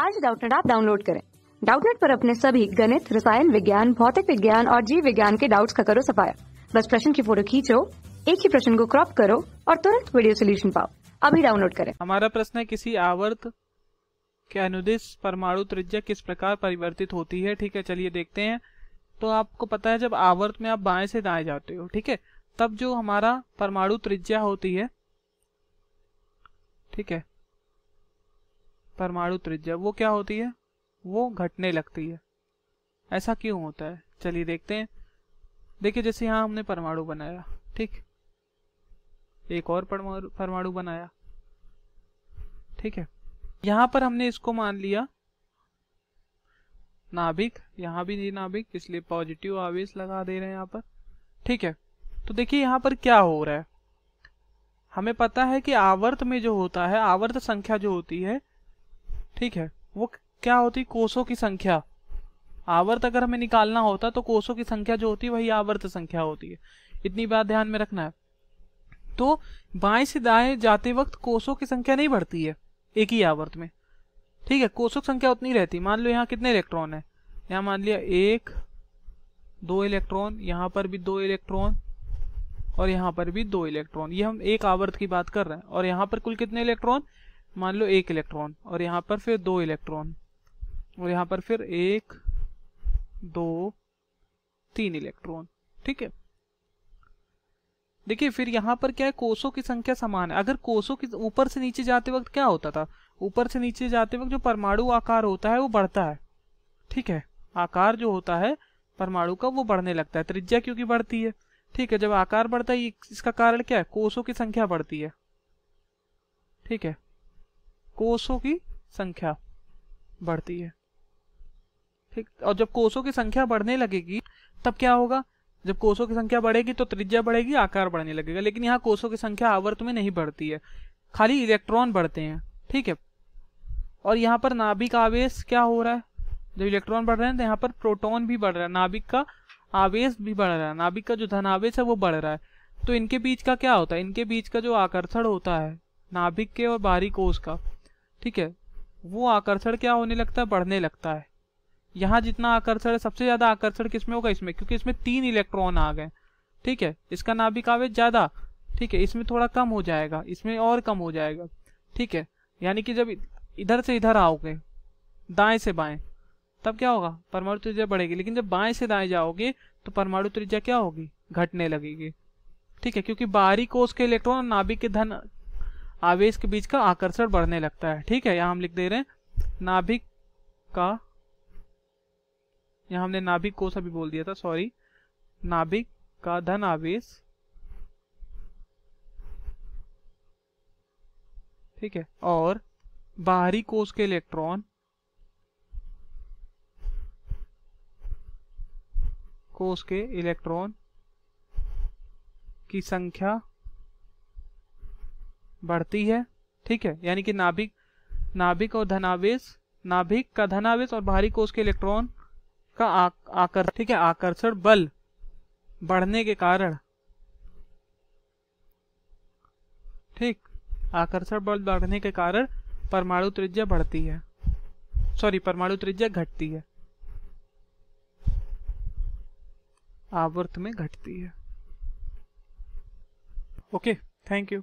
आज डाउटनेट आप डाउनलोड करें डाउटनेट पर अपने सभी गणित रसायन विज्ञान भौतिक विज्ञान और जीव विज्ञान के डाउट्स का करो सफाया बस प्रश्न की फोटो खींचो एक ही प्रश्न को क्रॉप करो और तुरंत वीडियो सोल्यूशन पाओ अभी डाउनलोड करें हमारा प्रश्न है किसी आवर्त के अनुदेश परमाणु त्रिज्या किस प्रकार परिवर्तित होती है ठीक है चलिए देखते हैं तो आपको पता है जब आवर्त में आप बाएं से दाएं जाते हो ठीक है तब जो हमारा परमाणु त्रिज्या होती है ठीक है परमाणु त्रिज्या वो क्या होती है वो घटने लगती है ऐसा क्यों होता है चलिए देखते हैं देखिए जैसे यहाँ हमने परमाणु बनाया ठीक एक और परमाणु बनाया ठीक है यहाँ पर हमने इसको मान लिया नाभिक यहाँ भी नहीं नाभिक इसलिए पॉजिटिव आवेश लगा दे रहे हैं यहाँ पर ठीक है तो देखिए यहाँ पर क्या हो रहा है हमें पता है कि आवर्त में जो होता है आवर्त संख्या जो होती है ठीक है वो क्या होती कोषों की संख्या आवर्त अगर हमें निकालना होता तो कोषों की संख्या जो होती है वही आवर्त संख्या होती है इतनी बात ध्यान में रखना है तो बाएं से दाएं जाते वक्त कोषों की संख्या नहीं बढ़ती है एक ही आवर्त में ठीक है की संख्या उतनी रहती मान लो यहाँ कितने इलेक्ट्रॉन है यहाँ मान लिया एक दो इलेक्ट्रॉन यहाँ पर भी दो इलेक्ट्रॉन और यहाँ पर भी दो इलेक्ट्रॉन ये हम एक आवर्त की बात कर रहे हैं और यहाँ पर कुल कितने इलेक्ट्रॉन मान लो एक इलेक्ट्रॉन और यहाँ पर फिर दो इलेक्ट्रॉन और यहाँ पर फिर एक दो तीन इलेक्ट्रॉन ठीक है देखिए फिर यहाँ पर क्या है कोषों की संख्या समान है अगर कोसों की ऊपर से नीचे जाते वक्त क्या होता था ऊपर से नीचे जाते वक्त जो परमाणु आकार होता है वो बढ़ता है ठीक है आकार जो होता है परमाणु का वो बढ़ने लगता है त्रिज्या क्योंकि बढ़ती है ठीक है जब आकार बढ़ता है इसका कारण क्या है कोसों की संख्या बढ़ती है ठीक है कोषों की संख्या बढ़ती है ठीक और जब कोषों की संख्या बढ़ने लगेगी तब क्या होगा जब कोषों की संख्या बढ़ेगी तो त्रिज्या बढ़ेगी आकार बढ़ने लगेगा लेकिन यहाँ कोषों की संख्या आवर्त में नहीं बढ़ती है खाली इलेक्ट्रॉन बढ़ते हैं ठीक है और यहाँ पर नाभिक आवेश क्या हो रहा है जब इलेक्ट्रॉन बढ़ रहे हैं तो यहाँ पर प्रोटॉन भी बढ़ रहा है नाभिक का आवेश भी बढ़ रहा है नाभिक का जो धनावेश है वो बढ़ रहा है तो इनके बीच का क्या होता है इनके बीच का जो आकर्षण होता है नाभिक के और बाहरी कोष का ठीक है वो आकर्षण क्या होने लगता है बढ़ने लगता है यहाँ जितना आकर्षण है सबसे ज़्यादा आकर्षण किसमें होगा इसमें क्योंकि इसमें तीन इलेक्ट्रॉन आ गए ठीक है इसका नाभिक आवेश ज़्यादा ठीक है इसमें थोड़ा कम हो जाएगा इसमें और कम हो जाएगा ठीक है यानी कि जब इधर से इधर आओगे दाएं से बाएं तब क्या होगा परमाणु त्रिज्या बढ़ेगी लेकिन जब बाएं से दाएं जाओगे तो परमाणु त्रिज्या क्या होगी घटने लगेगी ठीक है क्योंकि बाहरी कोष के इलेक्ट्रॉन नाभिक के धन आवेश के बीच का आकर्षण बढ़ने लगता है ठीक है यहाँ हम लिख दे रहे हैं नाभिक का यहाँ हमने नाभिक कोष अभी बोल दिया था सॉरी नाभिक का धन आवेश ठीक है और बाहरी कोष के इलेक्ट्रॉन कोष के इलेक्ट्रॉन की संख्या बढ़ती है ठीक है यानी कि नाभिक नाभिक और धनावेश नाभिक का धनावेश और बाहरी कोष के इलेक्ट्रॉन का आकर ठीक है आकर्षण बल बढ़ने के कारण ठीक आकर्षण बल बढ़ने के कारण परमाणु त्रिज्या बढ़ती है सॉरी परमाणु त्रिज्या घटती है आवर्त में घटती है ओके थैंक यू